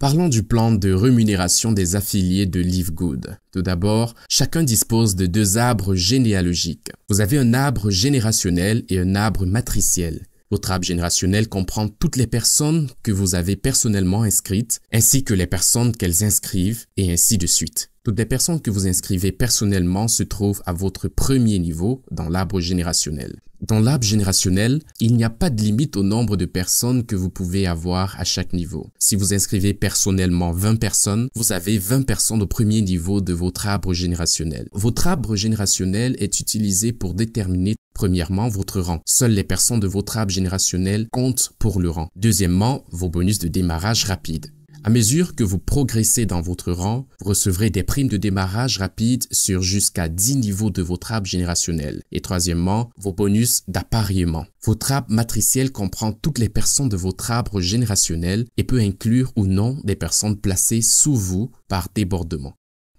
Parlons du plan de rémunération des affiliés de LiveGood. Tout d'abord, chacun dispose de deux arbres généalogiques. Vous avez un arbre générationnel et un arbre matriciel. Votre arbre générationnel comprend toutes les personnes que vous avez personnellement inscrites, ainsi que les personnes qu'elles inscrivent, et ainsi de suite. Toutes les personnes que vous inscrivez personnellement se trouvent à votre premier niveau dans l'arbre générationnel. Dans l'arbre générationnel, il n'y a pas de limite au nombre de personnes que vous pouvez avoir à chaque niveau. Si vous inscrivez personnellement 20 personnes, vous avez 20 personnes au premier niveau de votre arbre générationnel. Votre arbre générationnel est utilisé pour déterminer Premièrement, votre rang. Seules les personnes de votre arbre générationnel comptent pour le rang. Deuxièmement, vos bonus de démarrage rapide. À mesure que vous progressez dans votre rang, vous recevrez des primes de démarrage rapides sur jusqu'à 10 niveaux de votre arbre générationnel. Et troisièmement, vos bonus d'appariement. Votre arbre matriciel comprend toutes les personnes de votre arbre générationnel et peut inclure ou non des personnes placées sous vous par débordement.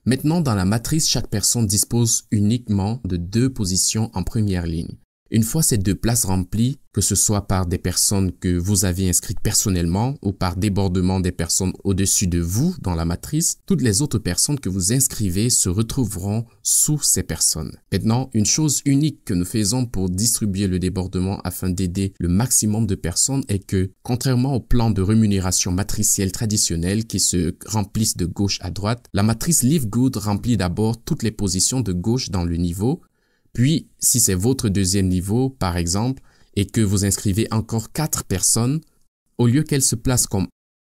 Maintenant, dans la matrice, chaque personne dispose uniquement de deux positions en première ligne. Une fois ces deux places remplies, que ce soit par des personnes que vous avez inscrites personnellement ou par débordement des personnes au-dessus de vous dans la matrice, toutes les autres personnes que vous inscrivez se retrouveront sous ces personnes. Maintenant, une chose unique que nous faisons pour distribuer le débordement afin d'aider le maximum de personnes est que, contrairement au plan de rémunération matricielle traditionnelle qui se remplissent de gauche à droite, la matrice LiveGood remplit d'abord toutes les positions de gauche dans le niveau puis, si c'est votre deuxième niveau, par exemple, et que vous inscrivez encore quatre personnes, au lieu qu'elles se placent comme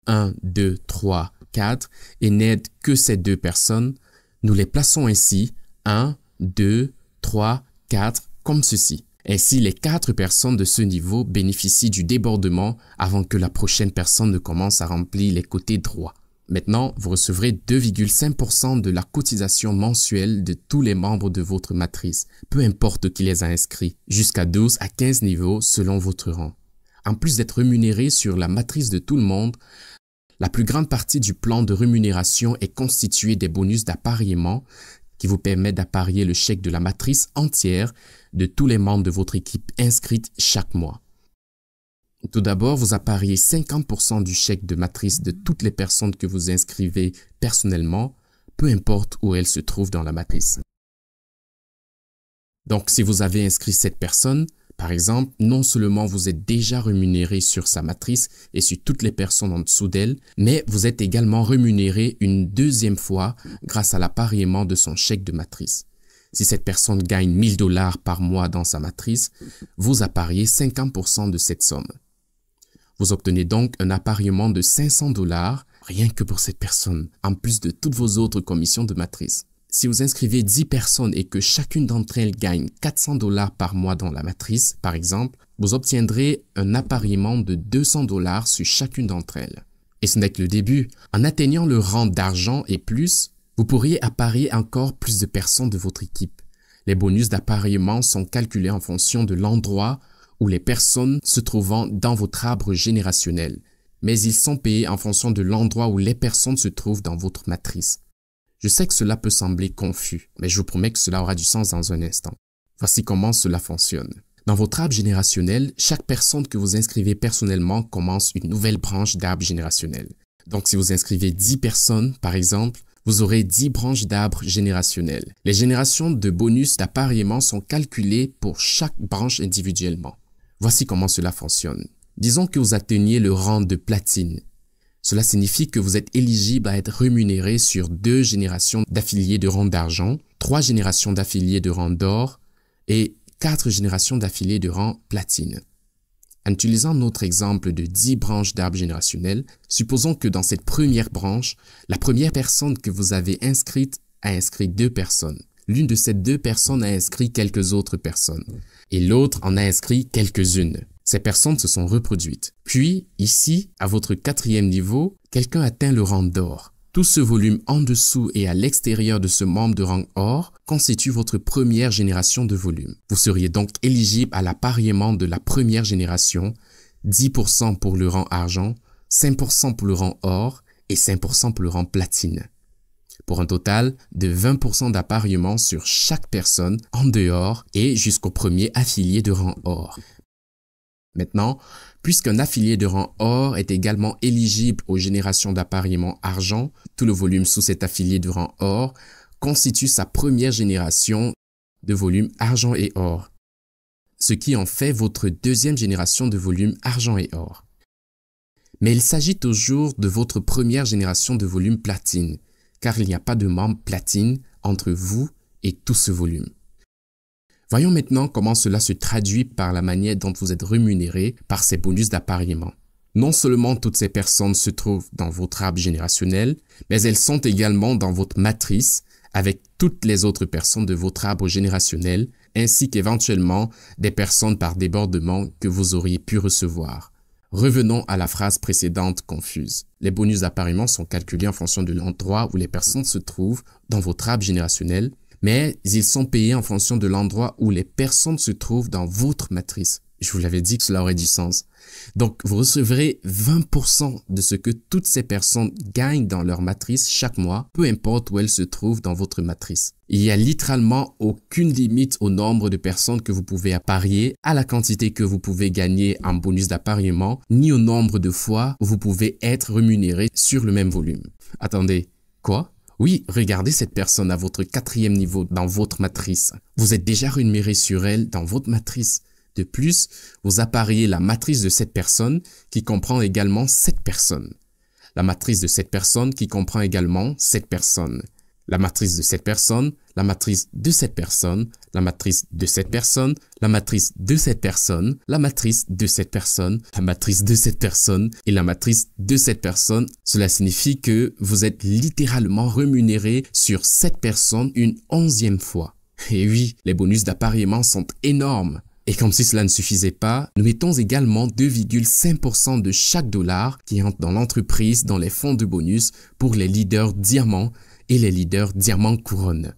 1, 2, 3, 4 et n'aident que ces deux personnes, nous les plaçons ainsi 1, 2, 3, 4 comme ceci. Ainsi, les quatre personnes de ce niveau bénéficient du débordement avant que la prochaine personne ne commence à remplir les côtés droits. Maintenant, vous recevrez 2,5% de la cotisation mensuelle de tous les membres de votre matrice, peu importe qui les a inscrits, jusqu'à 12 à 15 niveaux selon votre rang. En plus d'être rémunéré sur la matrice de tout le monde, la plus grande partie du plan de rémunération est constituée des bonus d'appariement qui vous permettent d'apparier le chèque de la matrice entière de tous les membres de votre équipe inscrite chaque mois. Tout d'abord, vous appariez 50% du chèque de matrice de toutes les personnes que vous inscrivez personnellement, peu importe où elles se trouvent dans la matrice. Donc, si vous avez inscrit cette personne, par exemple, non seulement vous êtes déjà rémunéré sur sa matrice et sur toutes les personnes en dessous d'elle, mais vous êtes également rémunéré une deuxième fois grâce à l'appariement de son chèque de matrice. Si cette personne gagne 1000 dollars par mois dans sa matrice, vous appariez 50% de cette somme. Vous obtenez donc un appariement de 500 dollars rien que pour cette personne, en plus de toutes vos autres commissions de matrice. Si vous inscrivez 10 personnes et que chacune d'entre elles gagne 400 dollars par mois dans la matrice, par exemple, vous obtiendrez un appariement de 200 dollars sur chacune d'entre elles. Et ce n'est que le début. En atteignant le rang d'argent et plus, vous pourriez apparier encore plus de personnes de votre équipe. Les bonus d'appariement sont calculés en fonction de l'endroit ou les personnes se trouvant dans votre arbre générationnel, mais ils sont payés en fonction de l'endroit où les personnes se trouvent dans votre matrice. Je sais que cela peut sembler confus, mais je vous promets que cela aura du sens dans un instant. Voici comment cela fonctionne. Dans votre arbre générationnel, chaque personne que vous inscrivez personnellement commence une nouvelle branche d'arbre générationnel. Donc si vous inscrivez 10 personnes, par exemple, vous aurez 10 branches d'arbres générationnels. Les générations de bonus d'appariement sont calculées pour chaque branche individuellement. Voici comment cela fonctionne. Disons que vous atteignez le rang de platine. Cela signifie que vous êtes éligible à être rémunéré sur deux générations d'affiliés de rang d'argent, trois générations d'affiliés de rang d'or et quatre générations d'affiliés de rang platine. En utilisant notre exemple de dix branches d'arbres générationnel, supposons que dans cette première branche, la première personne que vous avez inscrite a inscrit deux personnes l'une de ces deux personnes a inscrit quelques autres personnes et l'autre en a inscrit quelques-unes. Ces personnes se sont reproduites. Puis, ici, à votre quatrième niveau, quelqu'un atteint le rang d'or. Tout ce volume en dessous et à l'extérieur de ce membre de rang or constitue votre première génération de volume. Vous seriez donc éligible à l'appareillement de la première génération, 10% pour le rang argent, 5% pour le rang or et 5% pour le rang platine pour un total de 20% d'appareillement sur chaque personne en dehors et jusqu'au premier affilié de rang or. Maintenant, puisqu'un affilié de rang or est également éligible aux générations d'appareillement argent, tout le volume sous cet affilié de rang or constitue sa première génération de volume argent et or, ce qui en fait votre deuxième génération de volume argent et or. Mais il s'agit toujours de votre première génération de volume platine, car il n'y a pas de membre platine entre vous et tout ce volume. Voyons maintenant comment cela se traduit par la manière dont vous êtes rémunéré par ces bonus d'appareillement. Non seulement toutes ces personnes se trouvent dans votre arbre générationnel, mais elles sont également dans votre matrice avec toutes les autres personnes de votre arbre générationnel, ainsi qu'éventuellement des personnes par débordement que vous auriez pu recevoir. Revenons à la phrase précédente confuse. Les bonus d'appariement sont calculés en fonction de l'endroit où les personnes se trouvent dans votre arbre générationnel, mais ils sont payés en fonction de l'endroit où les personnes se trouvent dans votre matrice. Je vous l'avais dit, que cela aurait du sens. Donc, vous recevrez 20% de ce que toutes ces personnes gagnent dans leur matrice chaque mois, peu importe où elles se trouvent dans votre matrice. Il n'y a littéralement aucune limite au nombre de personnes que vous pouvez apparier, à la quantité que vous pouvez gagner en bonus d'appariement, ni au nombre de fois où vous pouvez être rémunéré sur le même volume. Attendez, quoi oui, regardez cette personne à votre quatrième niveau dans votre matrice. Vous êtes déjà rémunéré sur elle dans votre matrice. De plus, vous appariez la matrice de cette personne qui comprend également cette personne. La matrice de cette personne qui comprend également cette personne. La matrice de cette personne, la matrice de cette personne, la matrice de cette personne, la matrice de cette personne, la matrice de cette personne, la matrice de cette personne et la matrice de cette personne. Cela signifie que vous êtes littéralement rémunéré sur cette personne une onzième fois. Et oui, les bonus d'appariement sont énormes. Et comme si cela ne suffisait pas, nous mettons également 2,5% de chaque dollar qui entre dans l'entreprise dans les fonds de bonus pour les leaders diamants et les leaders diamants couronne.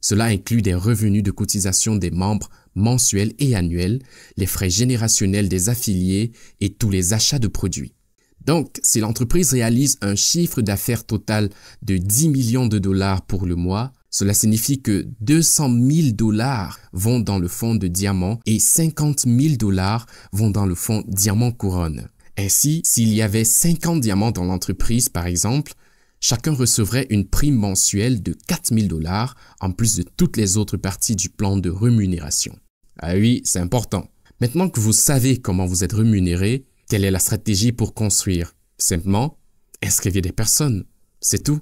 Cela inclut des revenus de cotisation des membres mensuels et annuels, les frais générationnels des affiliés et tous les achats de produits. Donc, si l'entreprise réalise un chiffre d'affaires total de 10 millions de dollars pour le mois, cela signifie que 200 000 dollars vont dans le fonds de diamants et 50 000 dollars vont dans le fonds diamant couronne. Ainsi, s'il y avait 50 diamants dans l'entreprise, par exemple, chacun recevrait une prime mensuelle de 4 000 dollars en plus de toutes les autres parties du plan de rémunération. Ah oui, c'est important. Maintenant que vous savez comment vous êtes rémunéré, quelle est la stratégie pour construire Simplement, inscrivez des personnes. C'est tout.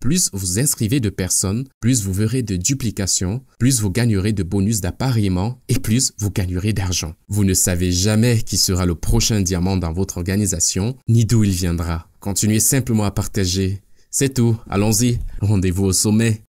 Plus vous inscrivez de personnes, plus vous verrez de duplications, plus vous gagnerez de bonus d'appareillement et plus vous gagnerez d'argent. Vous ne savez jamais qui sera le prochain diamant dans votre organisation, ni d'où il viendra. Continuez simplement à partager. C'est tout, allons-y, rendez-vous au sommet.